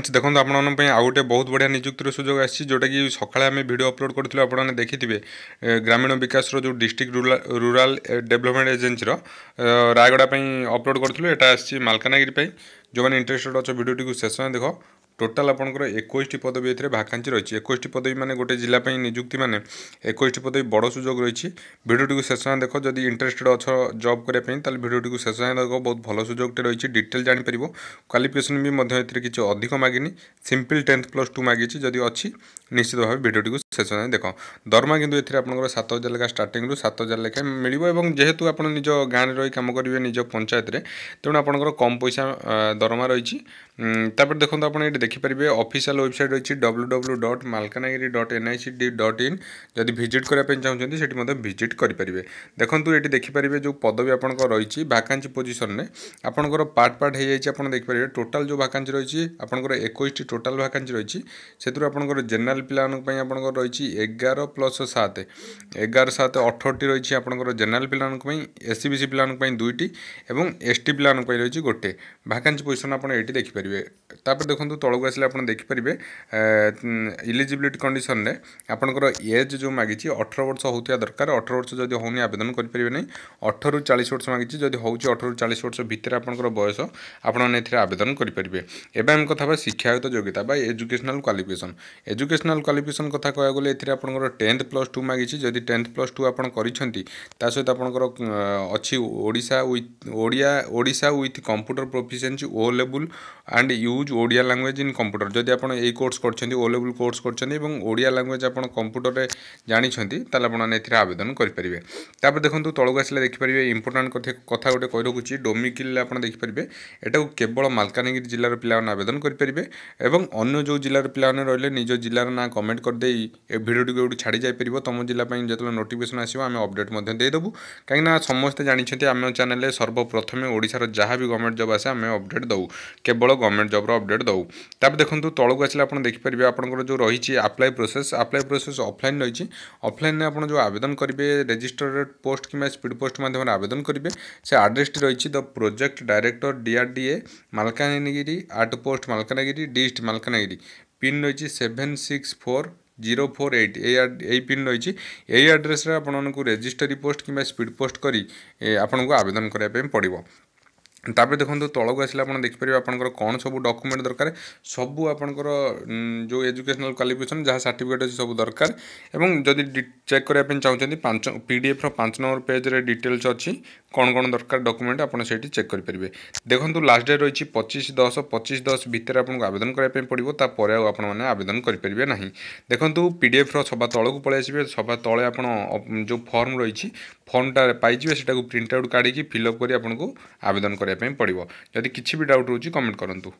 আচ্ছা, দেখুন আপনার আউ গোটে বহুত বড়িয়া নিযুক্তির সুযোগ আসছে যেটা কি সকালে আমি ভিডিও অপলোড করলে আপনার দেখিবে গ্রামীণ বিকাশর যে ডিস্ট্রিক্ট রুরাল ডেভেলপমেন্ট এজেন্সির রায়গড়া অপলোড করলে এটা আসছে মালকানগিরি যে ইন্টারেস্টেড অছ ভিডিওটি শেষ সময় দেখ টোটাল আপনার একুশটি পদবী এতে ভাকাঞ্চি রয়েছে একুশটি পদবী মানে গোটে জেলা নিযুক্তি মানে একুশটি পদবী বড় সুযোগ রয়েছে ভিডিওটি শেষ যায় দেখ যদি ইন্টারেস্টেড অছ জব করা তাহলে ভিডিওটি শেষ যায় দেখ বহু ভালো সুযোগটি রয়েছে ডিটেল জাঁপার কোয়ালিফিকেসন বি এতে কিছু অধিক মাগিনি সিম্পল টেন্থ প্লস টু মাগিছি যদি অছি নিশ্চিত ভাবে ভিডিওটি শেষ যায় দেখ দরমা কিন্তু এতে আপনার সাত হাজার লেখা স্টার্টিংরু সাত হাজার লেখা মিলব এবং যেহেতু আপনার নিজ গাঁরে রয়ে কাম করবে নিজ পঞ্চায়েতরে তেমন আপনার কম পয়সা দরমা রয়েছে ତାପରେ ଦେଖନ୍ତୁ ଆପଣ ଏଠି ଦେଖିପାରିବେ ଅଫିସିଆଲ୍ ୱେବସାଇଟ୍ ରହିଛି W W dot Malkangiri dot N I C D dot in ଯଦି ଭିଜିଟ୍ କରିବା ପାଇଁ ଚାହୁଁଛନ୍ତି ସେଠି ମଧ୍ୟ ଭିଜିଟ୍ କରିପାରିବେ ଦେଖନ୍ତୁ ଏଠି ଦେଖିପାରିବେ ଯେଉଁ ପଦବୀ ଆପଣଙ୍କର ରହିଛି ଭାକାନ୍ସି ପୋଜିସନ୍ରେ ଆପଣଙ୍କର ପାର୍ଟ ପାର୍ଟ ହେଇଯାଇଛି ଆପଣ ଦେଖିପାରିବେ ଟୋଟାଲ୍ ଯେଉଁ ଭାକାନ୍ସି ରହିଛି ଆପଣଙ୍କର ଏକୋଇଶଟି ଟୋଟାଲ୍ ଭାକାନ୍ସି ରହିଛି ସେଥିରୁ ଆପଣଙ୍କର ଜେନେରାଲ୍ ପିଲାମାନଙ୍କ ପାଇଁ ଆପଣଙ୍କର ରହିଛି ଏଗାର ପ୍ଲସ୍ ସାତ ଏଗାର ସାତ ଅଠରଟି ରହିଛି ଆପଣଙ୍କର ଜେନେରାଲ୍ ପିଲାମାନଙ୍କ ପାଇଁ ଏସ୍ ସି ବି ସି ପିଲାମାନଙ୍କ ପାଇଁ ଦୁଇଟି ଏବଂ ଏସ୍ ଟି ପିଲାମାନଙ୍କ ପାଇଁ ରହିଛି ଗୋଟେ ଭାକାନ୍ସି ପୋଜିସନ୍ ଆପଣ ଏଠି ଦେଖିପାରିବେ କରିପାରିବେ ତାପରେ ଦେଖନ୍ତୁ ତଳକୁ ଆସିଲେ ଆପଣ ଦେଖିପାରିବେ ଇଲିଜିବିଲିଟି କଣ୍ଡିସନରେ ଆପଣଙ୍କର ଏଜ୍ ଯେଉଁ ମାଗିଛି ଅଠର ବର୍ଷ ହେଉଥିବା ଦରକାର ଅଠର ବର୍ଷ ଯଦି ହେଉନି ଆବେଦନ କରିପାରିବେ ନାହିଁ ଅଠରରୁ ଚାଳିଶ ବର୍ଷ ମାଗିଛି ଯଦି ହେଉଛି ଅଠରରୁ ଚାଳିଶ ବର୍ଷ ଭିତରେ ଆପଣଙ୍କର ବୟସ ଆପଣମାନେ ଏଥିରେ ଆବେଦନ କରିପାରିବେ ଏବେ ଆମେ କଥା ହେବା ଶିକ୍ଷାଗତ ଯୋଗ୍ୟତା ବା ଏଜୁକେସନାଲ୍ କ୍ୱାଲିଫିକେସନ୍ ଏଜୁକେସନାଲ୍ କ୍ୱାଲିଫିକେସନ୍ କଥା କହିବାକୁ ଗଲେ ଏଥିରେ ଆପଣଙ୍କର ଟେନ୍ଥ ପ୍ଲସ୍ ଟୁ ମାଗିଛି ଯଦି ଟେନ୍ଥ ପ୍ଲସ୍ ଟୁ ଆପଣ କରିଛନ୍ତି ତା ସହିତ ଆପଣଙ୍କର ଅଛି Odisha with Odia Odisha with computer proficiency ଓ ଲେବୁଲ୍ and use Odia language in computer ଯଦି ଆପଣ ଏଇ କୋର୍ସ କରିଛନ୍ତି ଓ ଲେବୁଲ୍ କୋର୍ସ କରିଛନ୍ତି ଏବଂ ଓଡ଼ିଆ ଲାଙ୍ଗୁଏଜ୍ ଆପଣ କମ୍ପ୍ୟୁଟରରେ ଜାଣିଛନ୍ତି ତାହେଲେ ଆପଣମାନେ ଏଥିରେ ଆବେଦନ କରିପାରିବେ ତାପରେ ଦେଖନ୍ତୁ ତଳକୁ ଆସିଲେ ଦେଖିପାରିବେ ଇମ୍ପୋର୍ଟାଣ୍ଟ କଥା ଗୋଟେ କହି ରଖୁଛି ଡୋମିକିଲ୍ରେ ଆପଣ ଦେଖିପାରିବେ ଏଟାକୁ କେବଳ ମାଲକାନଗିରି ଜିଲ୍ଲାର ପିଲାମାନେ ଆବେଦନ କରିପାରିବେ ଏବଂ ଅନ୍ୟ ଯେଉଁ ଜିଲ୍ଲାର ପିଲାମାନେ ରହିଲେ ନିଜ ଜିଲ୍ଲାର ନାଁ କମେଣ୍ଟ କରିଦେଇ ଏ ଭିଡ଼ିଓଟିକୁ ଏଇଠୁ ଛାଡ଼ି ଯାଇପାରିବ ତୁମ ଜିଲ୍ଲା ପାଇଁ ଯେତେବେଳେ ନୋଟିଫିକେସନ୍ ଆସିବ ଆମେ ଅପଡ଼େଟ୍ ମଧ୍ୟ ଦେଇଦେବୁ କାହିଁକିନା ସମସ୍ତେ ଜାଣିଛନ୍ତି ଆମ ଚ୍ୟାନେଲରେ ସର୍ବପ୍ରଥମେ ଓଡ଼ିଶାର ଯାହା ବି ଗଭର୍ଣ୍ଣମେଣ୍ଟ ଜବ୍ ଆସେ ଆମେ ଅପଡ଼େଟ୍ ଦେଉ କେବଳ গভর্নমেন্ট জব্র ଅପଡ଼େଟ୍ ଦେଉ ତାପରେ ଦେଖନ୍ତୁ ତଳକୁ ଆସିଲେ ଆପଣ ଦେଖିପାରିବେ ଆପଣଙ୍କର ଯେଉଁ ରହିଛି apply process apply process offline ରହିଛି ଅଫ୍ଲାଇନ୍ରେ ଆପଣ ଯେଉଁ ଆବେଦନ କରିବେ ରେଜିଷ୍ଟର୍ଡ଼ ପୋଷ୍ଟ କିମ୍ବା ସ୍ପିଡ଼ ପୋଷ୍ଟ ମାଧ୍ୟମରେ ଆବେଦନ କରିବେ ସେ ଆଡ୍ରେସ୍ଟି ରହିଛି the project director DRDA Malkangiri at post Malkangiri dist Malkangiri pin ରହିଛି seven six four zero four eight এই এই পিন রয়েছে এই আড্রেসে আপনার রেজিস্টারি পোস্ট কিংবা স্পিড পোস্ট করে আপনার আবেদন করা পড়ব তাপরে দেখুন তলকু আসলে আপনার দেখিপারে আপনার কোণ সব ডকুমেন্ট দরকার সবু আপনার যে এজুকেশনাল ক্বালিফিকেসন যা সার্টিফিকেট আছে সব দরকার এবং যদি চেক করা চাহুন পাঁচ পিডিএফর পাঁচ নম্বর পেজরে ডিটেলস অছি কোণ কোণ দরকার ডকুমেন্ট আপনার সেইটি চেক করে দেখুন লাস্ট ডে রয়েছে পঁচিশ দশ পঁচিশ দশ ভিতরে আপনার আবেদন করা পড়ব তাপরে আপনার আবেদন করে না দেখুন পিডিএফর সভা তলক পড়ে আসবে সভা তলে আপনার যে ফর্ম রয়েছে ফর্মটা পাইবে সেটা প্রিন্ট আউট কাড়ি ফিল আপ করে আপনার আবেদন করা পড়ব যদি কিছু বি ডাউট রয়েছে কমেন্ট করতু